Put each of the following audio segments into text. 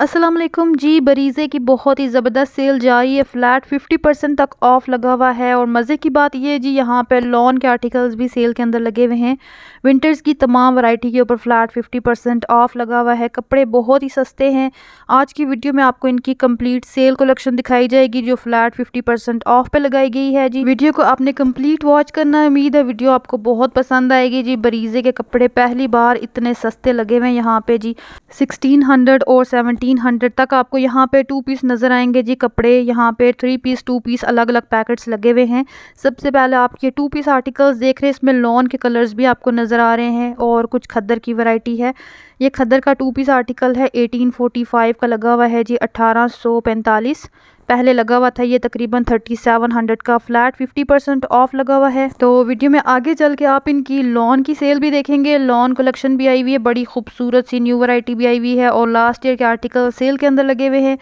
असलम जी बरीज़े की बहुत ही ज़बरदस्त सेल जा रही है फ़्लैट 50 परसेंट तक ऑफ़ लगा हुआ है और मज़े की बात यह है जी यहाँ पर लॉन के आर्टिकल्स भी सेल के अंदर लगे हुए हैं विंटर्स की तमाम वैरायटी के ऊपर फ़्लैट 50 परसेंट ऑफ़ लगा हुआ है कपड़े बहुत ही सस्ते हैं आज की वीडियो में आपको इनकी कम्प्लीट सेल कलेक्शन दिखाई जाएगी जो फ़्लैट फिफ्टी परसेंट ऑफ़ पर लगाई गई है जी वीडियो को आपने कम्प्लीट वॉच करना उम्मीद है वीडियो आपको बहुत पसंद आएगी जी बरीज़े के कपड़े पहली बार इतने सस्ते लगे हुए हैं यहाँ पर जी सिक्सटीन और सेवनटीन थर्टीन हंड्रेड तक आपको यहाँ पे टू पीस नज़र आएंगे जी कपड़े यहाँ पे थ्री पीस टू पीस अलग अलग पैकेट्स लगे हुए हैं सबसे पहले आप ये टू पीस आर्टिकल्स देख रहे हैं इसमें लॉन के कलर्स भी आपको नज़र आ रहे हैं और कुछ खद्दर की वैरायटी है ये खद्दर का टू पीस आर्टिकल है एटीन फोर्टी फाइव का लगा हुआ है जी अट्ठारह सौ पैंतालीस पहले लगा हुआ था ये तकरीबन थर्टी सेवन हंड्रेड का फ्लैट फिफ्टी परसेंट ऑफ लगा हुआ है तो वीडियो में आगे चल के आप इनकी लॉन की सेल भी देखेंगे लॉन कलेक्शन भी आई हुई है बड़ी खूबसूरत सी न्यू वराइटी भी आई हुई है और लास्ट ईयर के आर्टिकल सेल के अंदर लगे हुए हैं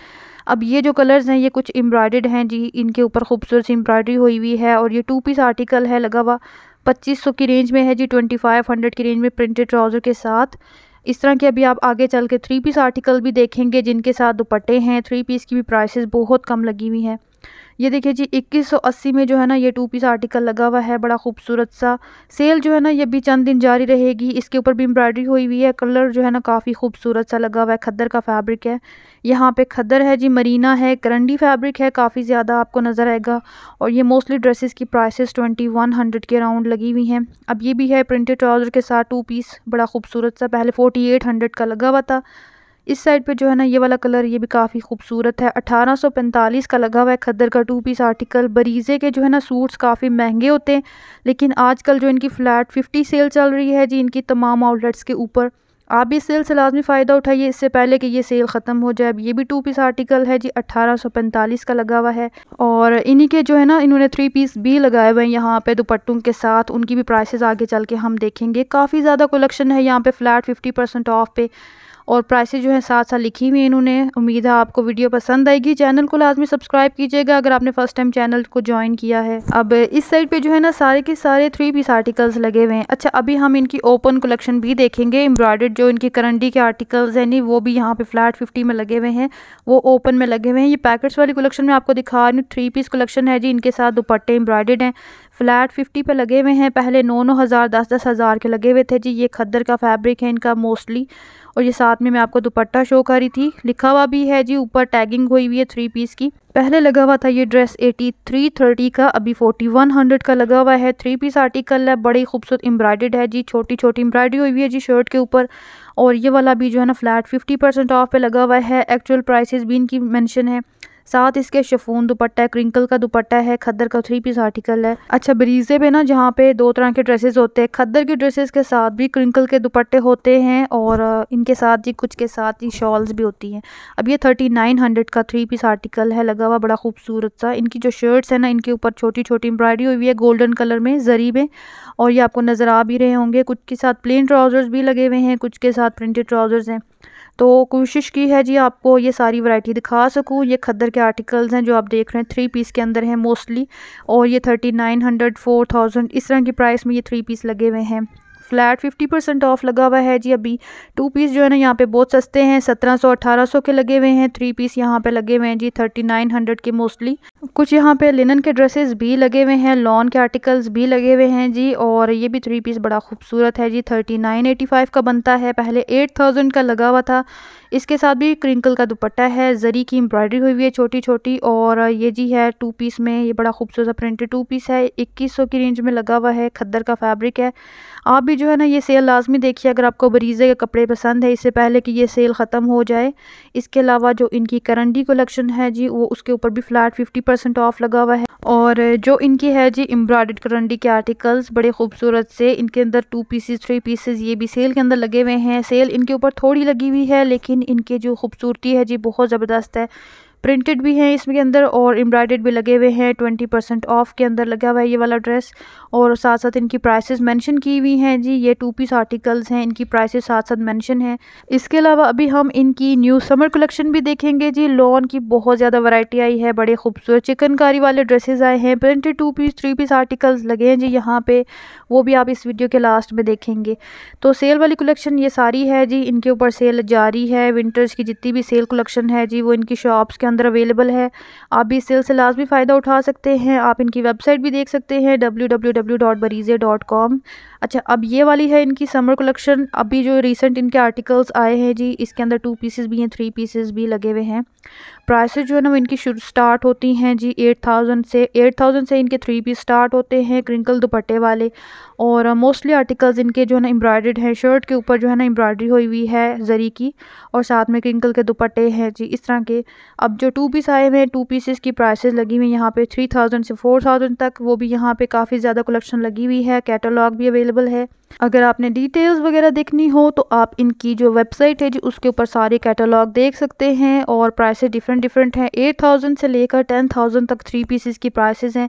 अब ये जो कलर्स हैं ये कुछ एम्ब्रॉयड हैं जी इनके ऊपर खूबसूरत सी एम्ब्रॉयडरी हुई हुई है और ये टू पीस आर्टिकल है लगा हुआ पच्चीस सौ की रेंज में है जी ट्वेंटी फाइव हंड्रेड की रेंज में प्रिंटेड ट्राउज़र के साथ इस तरह के अभी आप आगे चल के थ्री पीस आर्टिकल भी देखेंगे जिनके साथ दुपट्टे हैं थ्री पीस की भी प्राइसेस बहुत कम लगी हुई हैं ये देखिए जी 2180 में जो है ना ये टू पीस आर्टिकल लगा हुआ है बड़ा खूबसूरत सा सेल जो है ना ये भी चंद दिन जारी रहेगी इसके ऊपर भी एम्ब्रॉयडरी हुई हुई है कलर जो है ना काफ़ी खूबसूरत सा लगा हुआ है खद्दर का फैब्रिक है यहाँ पे खद्दर है जी मरीना है करंडी फैब्रिक है काफ़ी ज़्यादा आपको नज़र आएगा और ये मोस्टली ड्रेसेस की प्राइसेस ट्वेंटी वन हंड्रेड के राउंड लगी हुई हैं अब ये भी है प्रिंटेड ट्राउज़र के साथ टू पीस बड़ा खूबसूरत सा पहले फोर्टी एट हंड्रेड का लगा हुआ था इस साइड पे जो है ना ये वाला कलर ये भी काफ़ी खूबसूरत है 1845 का लगा हुआ है खद्दर का टू पीस आर्टिकल बरीज़े के जो है ना सूट्स काफ़ी महंगे होते हैं लेकिन आजकल जो इनकी फ़्लैट फिफ्टी सेल चल रही है जी इनकी तमाम आउटलेट्स के ऊपर आप भी इस सेल से लाजमी फ़ायदा उठाइए इससे पहले कि ये सेल ख़त्म हो जाए अब ये भी टू पीस आर्टिकल है जी 1845 का लगा हुआ है और इन्हीं के जो है ना इन्होंने थ्री पीस भी लगाए हुए हैं यहाँ पे दुपट्टों के साथ उनकी भी प्राइसेस आगे चल के हम देखेंगे काफ़ी ज़्यादा कलेक्शन है यहाँ पे फ़्लैट 50 परसेंट ऑफ पे और प्राइसेज जो है साथ साथ लिखी हुई है इन्होंने उम्मीद है आपको वीडियो पसंद आएगी चैनल को लाजमी सब्सक्राइब कीजिएगा अगर आपने फर्स्ट टाइम चैनल को ज्वाइन किया है अब इस साइड पे जो है ना सारे के सारे थ्री पीस आर्टिकल्स लगे हुए हैं अच्छा अभी हम इनकी ओपन कलेक्शन भी देखेंगे एम्ब्रॉयडेड जो इनकी करंडी के आर्टिकल्स हैं नी वो भी यहाँ पे फ्लैट फिफ्टी में लगे हुए हैं वो ओपन में लगे हुए हैं ये पैकेट्स वाली कलेक्शन में आपको दिखा रही हूँ थ्री पीस कलेक्शन है जी इनके साथ दुपट्टे एम्ब्रॉयडेड हैं फ्लैट फिफ्टी पे लगे हुए हैं पहले नौ नौ हज़ार दस दस हज़ार के लगे हुए थे जी ये खद्दर का फैब्रिक है इनका मोस्टली और ये साथ में मैं आपको दुपट्टा शो कर रही थी लिखा हुआ भी है जी ऊपर टैगिंग हुई हुई है थ्री पीस की पहले लगा हुआ था ये ड्रेस एटी थ्री थर्टी का अभी फोर्टी वन हंड्रेड का लगा हुआ है थ्री पीस आर्टिकल है बड़ी खूबसूरत एम्ब्रॉयडेड है जी छोटी छोटी एम्ब्रॉयडरी हुई हुई है जी शर्ट के ऊपर और ये वाला भी जो है ना फ्लैट फिफ्टी परसेंट ऑफ पे लगा हुआ है एक्चुअल प्राइसेस भी इनकी मेंशन है साथ इसके शफून दुपट्टा है क्रिंकल का दुपट्टा है खद्दर का थ्री पीस आर्टिकल है अच्छा ब्रीजे पे ना जहाँ पे दो तरह के ड्रेसेस होते हैं खद्दर के ड्रेसेस के साथ भी क्रिंकल के दुपट्टे होते हैं और इनके साथ ही कुछ के साथ ही शॉल्स भी होती हैं अब ये थर्टी नाइन हंड्रेड का थ्री पीस आर्टिकल है लगा हुआ बड़ा खूबसूरत सा इनकी जो शर्ट्स है ना इनके ऊपर छोटी छोटी एम्ब्रॉयडरी हुई है गोल्डन कलर में जरी में और ये आपको नज़र आ भी रहे होंगे कुछ के साथ प्लेन ट्राउज़र्स भी लगे हुए हैं कुछ के साथ प्रिंटेड ट्राउज़र्स हैं तो कोशिश की है जी आपको ये सारी वैरायटी दिखा सकूँ ये खद्दर के आर्टिकल्स हैं जो आप देख रहे हैं थ्री पीस के अंदर हैं मोस्टली और ये thirty nine hundred four thousand इस तरह की प्राइस में ये थ्री पीस लगे हुए हैं फ्लैट फिफ्टी परसेंट ऑफ लगा हुआ है जी अभी टू पीस जो है ना यहाँ पे बहुत सस्ते हैं सत्रह सौ अठारह सौ के लगे हुए हैं थ्री पीस यहाँ पे लगे हुए हैं जी थर्टी नाइन हंड्रेड के मोस्टली कुछ यहाँ पे लिनन के ड्रेसेस भी लगे हुए हैं लॉन के आर्टिकल्स भी लगे हुए हैं जी और ये भी थ्री पीस बड़ा खूबसूरत है जी थर्टी नाइन एटी फाइव का बनता है पहले एट थाउजेंड का लगा हुआ था इसके साथ भी क्रिंकल का दुपट्टा है जरी की एम्ब्रॉयडरी हुई हुई है छोटी छोटी और ये जी है टू पीस में ये बड़ा खूबसूरत प्रिंटेड टू पीस है इक्कीस सौ की रेंज में लगा हुआ है खद्दर का फैब्रिक है आप भी जो है ना ये सेल लाजमी देखिए अगर आपको बरीज़े के कपड़े पसंद है इससे पहले कि ये सेल ख़त्म हो जाए इसके अलावा जो इनकी करंडी कलेक्शन है जी वो उसके ऊपर भी फ्लैट फिफ्टी परसेंट ऑफ लगा हुआ है और जो इनकी है जी एम्ब्रॉयड करंडी के आर्टिकल्स बड़े खूबसूरत से इनके अंदर टू पीसेस थ्री पीसेज ये भी सेल के अंदर लगे हुए हैं सेल इनके ऊपर थोड़ी लगी हुई है लेकिन लेकिन इनकी जो खूबसूरती है जी बहुत ज़बरदस्त है प्रिंटेड भी हैं इसमें के अंदर और एम्ब्रॉयडेड भी लगे हुए हैं ट्वेंटी परसेंट ऑफ के अंदर लगा हुआ है ये वाला ड्रेस और साथ साथ इनकी प्राइसेस मेंशन की हुई हैं जी ये टू पीस आर्टिकल्स हैं इनकी प्राइसेस साथ साथ मेंशन है इसके अलावा अभी हम इनकी न्यू समर कलेक्शन भी देखेंगे जी लॉन की बहुत ज़्यादा वराइटी आई है बड़े खूबसूरत चिकनकारी वाले ड्रेसेज आए हैं printed two piece three piece articles लगे हैं जी यहाँ पर वो भी आप इस वीडियो के लास्ट में देखेंगे तो सेल वाली कलेक्शन ये सारी है जी इनके ऊपर सेल जारी है विंटर्स की जितनी भी सेल कलेक्शन है जी वो इनकी शॉप्स के के अंदर अवेलेबल है आप भी इस सेल से लाजमी फ़ायदा उठा सकते हैं आप इनकी वेबसाइट भी देख सकते हैं डब्ल्यू डब्ल्यू डॉट कॉम अच्छा अब ये वाली है इनकी समर कलेक्शन अभी जो रिसेंट इनके आर्टिकल्स आए हैं जी इसके अंदर टू पीसेस भी हैं थ्री पीसेस भी लगे हुए हैं प्राइसेस जो है ना वो इनकी शुरू स्टार्ट होती हैं जी एट थाउजेंड से एट थाउजेंड से इनके थ्री पीस स्टार्ट होते हैं क्रिंकल दुपट्टे वाले और मोस्टली uh, आर्टिकल्स इनके जो है ना एम्ब्रॉयड हैं शर्ट के ऊपर जो है ना एम्ब्रॉयडरी हुई हुई है जरी की और साथ में क्रिंकल के दुपट्टे हैं जी इस तरह के अब जो टू पीस आए हुए हैं टू पीसेस की प्राइसेस लगी हुई यहाँ पे थ्री थाउजेंड से फोर थाउजेंड तक वो भी यहाँ पे काफ़ी ज़्यादा कलेक्शन लगी हुई है कैटलॉग भी अवेलेबल है अगर आपने डिटेल्स वगैरह देखनी हो तो आप इनकी जो वेबसाइट है जी उसके ऊपर सारे कैटलॉग देख सकते हैं और प्राइसेस डिफरेंट डिफरेंट हैं एट थाउजेंड से लेकर टेन थाउजेंड तक थ्री पीसेस की प्राइसेस हैं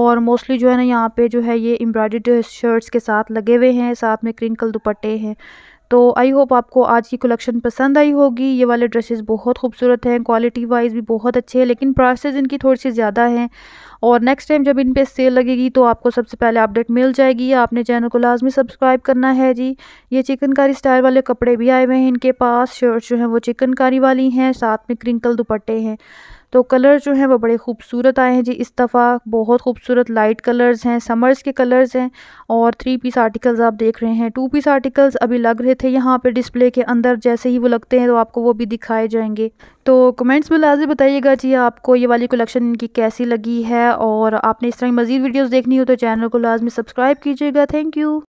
और मोस्टली जो है ना यहाँ पे जो है ये एम्ब्रॉयड शर्ट्स के साथ लगे हुए हैं साथ में क्रिंकल दुपट्टे हैं तो आई होप आपको आज की कलेक्शन पसंद आई होगी ये वाले ड्रेसेस बहुत खूबसूरत हैं क्वालिटी वाइज भी बहुत अच्छे हैं लेकिन प्राइसेस इनकी थोड़ी सी ज़्यादा हैं और नेक्स्ट टाइम जब इन पर सेल लगेगी तो आपको सबसे पहले अपडेट मिल जाएगी आपने चैनल को लाजमी सब्सक्राइब करना है जी ये चिकनकारी स्टाइल वाले कपड़े भी आए हुए हैं इनके पास शर्ट जो हैं वो चिकनकारी वाली हैं साथ में क्रिंकल दुपट्टे हैं तो कलर जो हैं वो बड़े खूबसूरत आए हैं जी इस दफ़ा बहुत खूबसूरत लाइट कलर्स हैं समर्स के कलर्स हैं और थ्री पीस आर्टिकल्स आप देख रहे हैं टू पीस आर्टिकल्स अभी लग रहे थे यहाँ पे डिस्प्ले के अंदर जैसे ही वो लगते हैं तो आपको वो भी दिखाए जाएंगे तो कमेंट्स में लाजम बताइएगा जी आपको ये वाली कलेक्शन इनकी कैसी लगी है और आपने इस तरह की मज़ीद वीडियोज़ देखनी हो तो चैनल को लाजमी सब्सक्राइब कीजिएगा थैंक यू